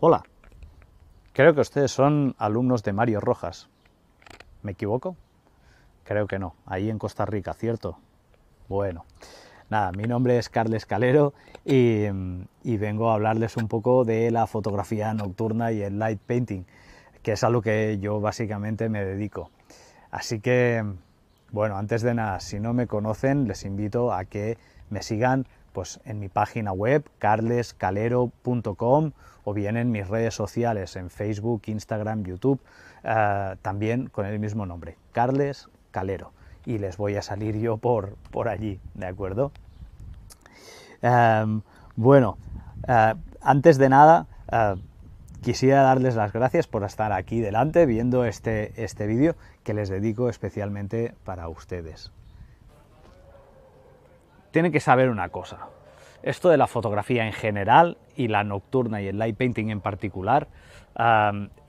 Hola, creo que ustedes son alumnos de Mario Rojas. ¿Me equivoco? Creo que no, ahí en Costa Rica, ¿cierto? Bueno, nada, mi nombre es Carles Calero y, y, vengo a hablarles un poco de la fotografía nocturna y el light painting, que es a lo que yo básicamente me dedico. Así que, bueno, antes de nada, si no me conocen, les invito a que me sigan pues en mi página web carlescalero.com o bien en mis redes sociales en Facebook, Instagram, YouTube, eh, también con el mismo nombre, Carles Calero. Y les voy a salir yo por, allí, ¿de acuerdo? Em, bueno, eh, antes de nada, eh, quisiera darles las gracias por estar aquí delante viendo este, este vídeo que les dedico especialmente para ustedes. Tiene que saber una cosa. Esto de la fotografía en general y la nocturna y el light painting en particular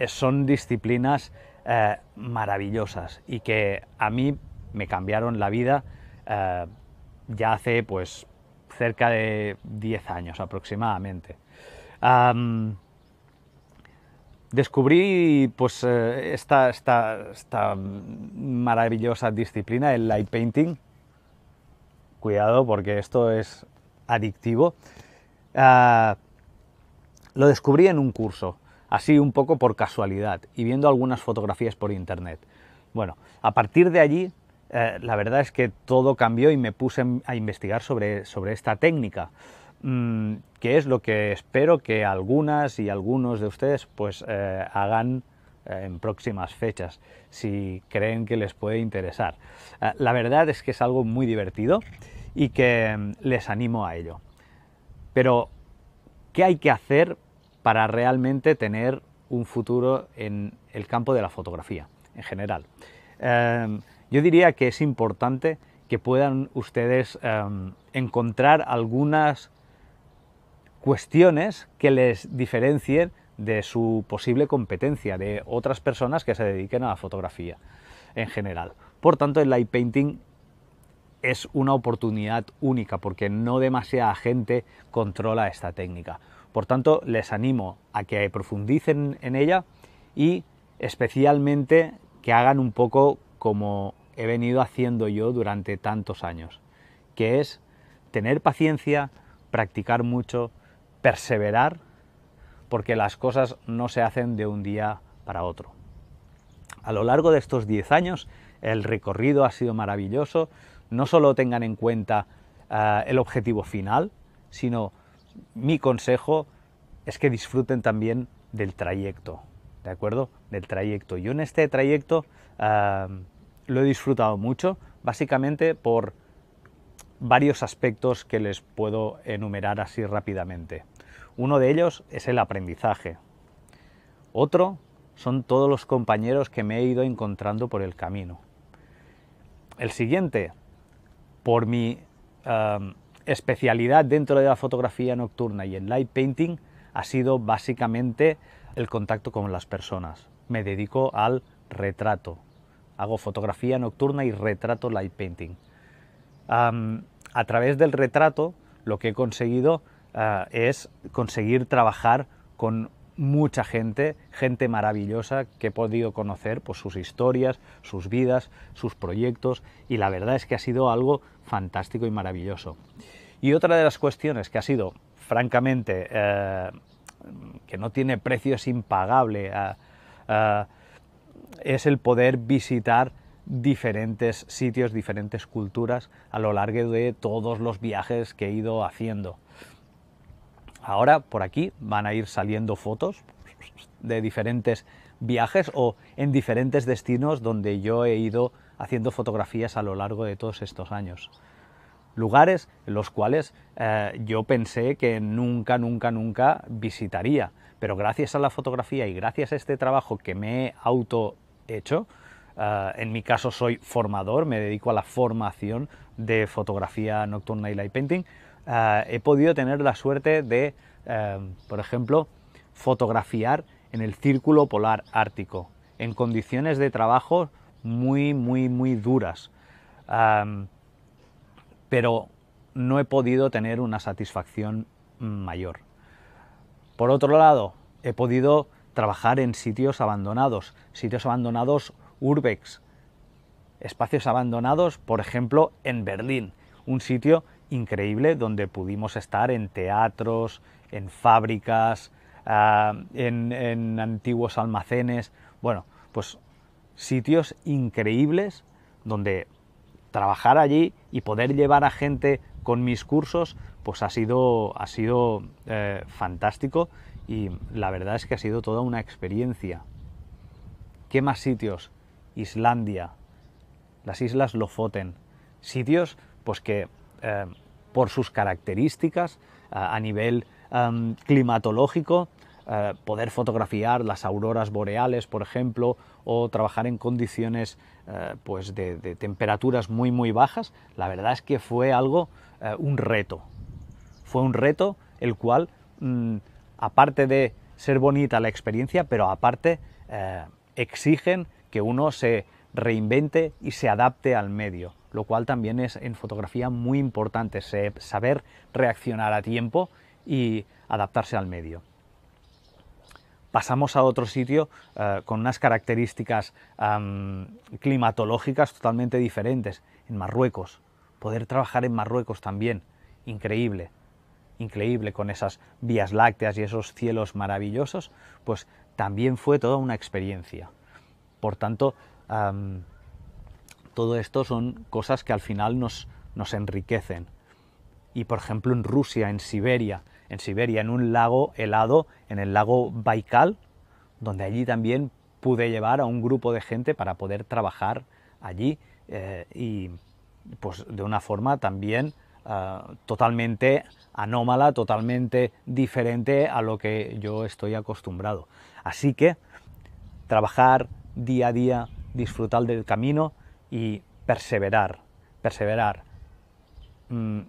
son disciplinas eh, maravillosas y que a mí me cambiaron la vida eh, ya hace pues cerca de 10 años aproximadamente. descubrí pues eh, esta, esta, esta maravillosa disciplina, el light painting, cuidado porque esto es adictivo, ah, lo descubrí en un curso, así un poco por casualidad y viendo algunas fotografías por internet. Bueno, a partir de allí, eh, la verdad es que todo cambió y me puse a investigar sobre, sobre esta técnica, mm, que es lo que espero que algunas y algunos de ustedes pues eh, hagan eh, en próximas fechas, si creen que les puede interesar. Eh, la verdad es que es algo muy divertido y que mm, les animo a ello. Pero, ¿qué hay que hacer para realmente tener un futuro en el campo de la fotografía en general? Em, yo diría que es importante que puedan ustedes em, encontrar algunas cuestiones que les diferencien de su posible competencia, de otras personas que se dediquen a la fotografía en general. Por tanto, el light painting es una oportunidad única porque no demasiada gente controla esta técnica. Por tanto, les animo a que profundicen en ella y especialmente que hagan un poco como he venido haciendo yo durante tantos años, que es tener paciencia, practicar mucho, perseverar porque las cosas no se hacen de un día para otro. A lo largo de estos 10 años, el recorrido ha sido maravilloso. No solo tengan en cuenta eh, el objetivo final, sino mi consejo es que disfruten también del trayecto, ¿de acuerdo? Del trayecto. Yo en este trayecto eh, lo he disfrutado mucho, básicamente por varios aspectos que les puedo enumerar así rápidamente. Uno de ellos es el aprendizaje. Otro son todos los compañeros que me he ido encontrando por el camino. El siguiente, por mi especialidad dentro de la fotografía nocturna y en light painting, ha sido básicamente el contacto con las personas. Me dedico al retrato. Hago fotografía nocturna y retrato light painting. a través del retrato, lo que he conseguido Ah, es conseguir trabajar con mucha gente, gente maravillosa que he podido conocer pues, sus historias, sus vidas, sus proyectos y la verdad es que ha sido algo fantástico y maravilloso. Y otra de las cuestiones que ha sido francamente eh, que no tiene precio, es impagable, ah, ah, es el poder visitar diferentes sitios, diferentes culturas a lo largo de todos los viajes que he ido haciendo. Ahora por aquí van a ir saliendo fotos de diferentes viajes o en diferentes destinos donde yo he ido haciendo fotografías a lo largo de todos estos años. Lugares en los cuales eh, yo pensé que nunca, nunca, nunca visitaría. Pero gracias a la fotografía y gracias a este trabajo que me he auto hecho, eh, en mi caso soy formador, me dedico a la formación de fotografía nocturna y light painting, eh, he podido tener la suerte de, eh, por ejemplo, fotografiar en el Círculo Polar Ártico, en condiciones de trabajo muy, muy, muy duras. pero no he podido tener una satisfacción mayor. Por otro lado, he podido trabajar en sitios abandonados, sitios abandonados urbex, espacios abandonados, por ejemplo, en Berlín, un sitio increíble donde pudimos estar en teatros, en fábricas, ah, en, antiguos almacenes, bueno, pues sitios increíbles donde trabajar allí y poder llevar a gente con mis cursos, pues ha sido, ha sido eh, fantástico y la verdad es que ha sido toda una experiencia. ¿Qué más sitios? Islandia, las Islas Lofoten, sitios pues que Em, por sus características a nivel em, climatológico, eh, poder fotografiar las auroras boreales, por ejemplo, o trabajar en condiciones eh, pues de, temperaturas muy, muy bajas, la verdad es que fue algo, eh, un reto. Fue un reto el cual, mm, aparte de ser bonita la experiencia, pero aparte exigen que uno se reinvente y se adapte al medio lo cual también es en fotografía muy importante, saber reaccionar a tiempo y adaptarse al medio. Pasamos a otro sitio eh, con unas características climatológicas totalmente diferentes, en Marruecos. Poder trabajar en Marruecos también, increíble, increíble con esas vías lácteas y esos cielos maravillosos, pues también fue toda una experiencia. Por tanto, todo esto son cosas que al final nos, nos enriquecen. Y por ejemplo en Rusia, en Siberia, en Siberia, en un lago helado, en el lago Baikal, donde allí también pude llevar a un grupo de gente para poder trabajar allí eh, y pues de una forma también eh, totalmente anómala, totalmente diferente a lo que yo estoy acostumbrado. Así que trabajar día a día, disfrutar del camino y perseverar, perseverar. Mm,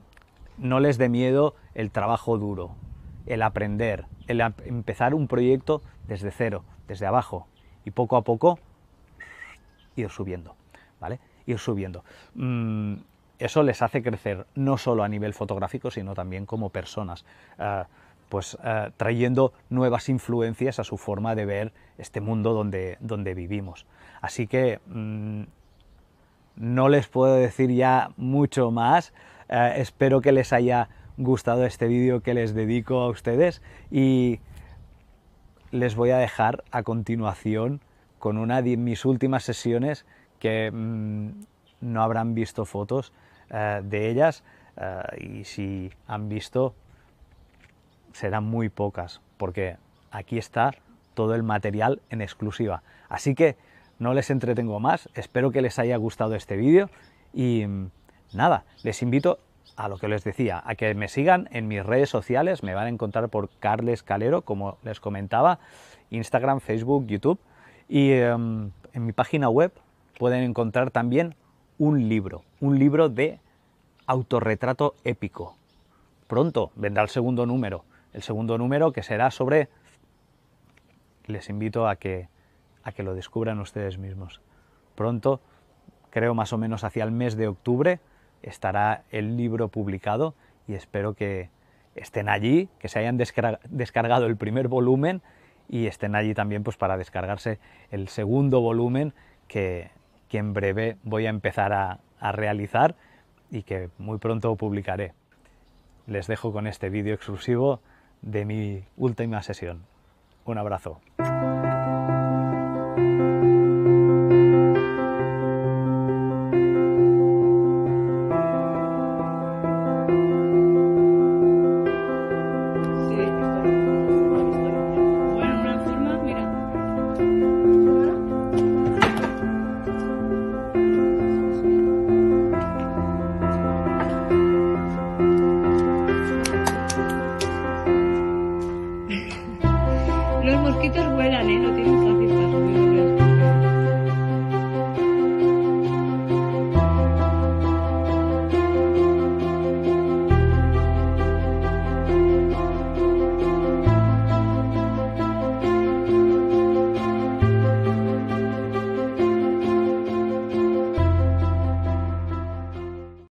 no les dé miedo el trabajo duro, el aprender, el empezar un proyecto desde cero, desde abajo y poco a poco ir subiendo, ¿vale? Ir subiendo. Mm, eso les hace crecer no solo a nivel fotográfico, sino también como personas, eh, pues eh, trayendo nuevas influencias a su forma de ver este mundo donde, donde vivimos. Así que mm, no les puedo decir ya mucho más. Eh, espero que les haya gustado este vídeo que les dedico a ustedes y les voy a dejar a continuación con una de mis últimas sesiones que mm, no habrán visto fotos eh, de ellas eh, y si han visto serán muy pocas porque aquí está todo el material en exclusiva. Así que no les entretengo más, espero que les haya gustado este vídeo y mm, nada, les invito a lo que les decía, a que me sigan en mis redes sociales, me van a encontrar por Carles Calero, como les comentaba, Instagram, Facebook, YouTube, y em, en mi página web pueden encontrar también un libro, un libro de autorretrato épico. Pronto vendrá el segundo número, el segundo número que será sobre... Les invito a que a que lo descubran ustedes mismos. Pronto, creo más o menos hacia el mes de octubre, estará el libro publicado y espero que estén allí, que se hayan descargado el primer volumen y estén allí también pues, para descargarse el segundo volumen que, en breve voy a empezar a, a realizar y que muy pronto publicaré. Les dejo con este vídeo exclusivo de mi última sesión. Un abrazo. Thank you.